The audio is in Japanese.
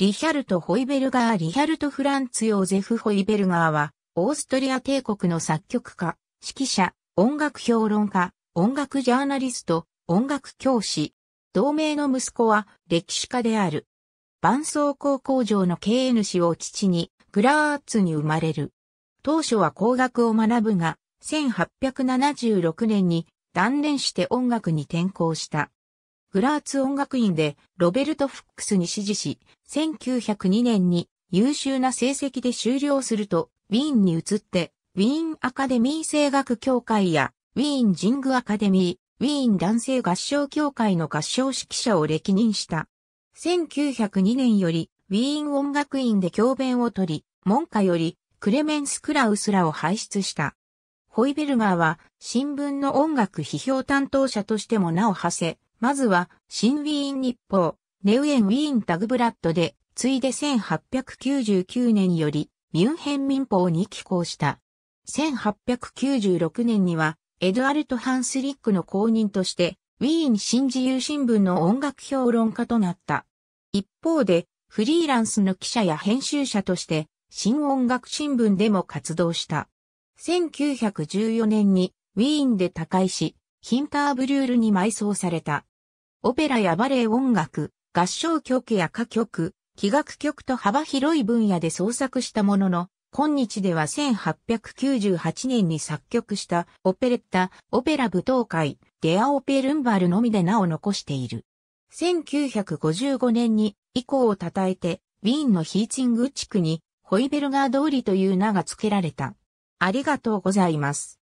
リヒャルト・ホイベルガー・リヒャルト・フランツ・ヨーゼフ・ホイベルガーは、オーストリア帝国の作曲家、指揮者、音楽評論家、音楽ジャーナリスト、音楽教師。同盟の息子は歴史家である。伴奏工工場の経営主を父に、グラーツに生まれる。当初は工学を学ぶが、1876年に断念して音楽に転校した。グラーツ音楽院でロベルト・フックスに指示し、1902年に優秀な成績で終了すると、ウィーンに移って、ウィーンアカデミー声楽協会や、ウィーンジングアカデミー、ウィーン男性合唱協会の合唱指揮者を歴任した。1902年より、ウィーン音楽院で教鞭を取り、門下より、クレメンス・クラウスらを輩出した。ホイベルガーは、新聞の音楽批評担当者としても名を馳せ、まずは、新ウィーン日報、ネウエンウィーンタグブラッドで、ついで1899年より、ミュンヘン民報に寄稿した。1896年には、エドアルト・ハンスリックの公認として、ウィーン新自由新聞の音楽評論家となった。一方で、フリーランスの記者や編集者として、新音楽新聞でも活動した。1914年にウィーンで他界し、ヒンターブリュールに埋葬された。オペラやバレエ音楽、合唱曲や歌曲、器楽曲と幅広い分野で創作したものの、今日では1898年に作曲したオペレッタ、オペラ舞踏会、デアオペルンバルのみで名を残している。1955年に以降を称えて、ウィーンのヒーチング地区にホイベルガー通りという名が付けられた。ありがとうございます。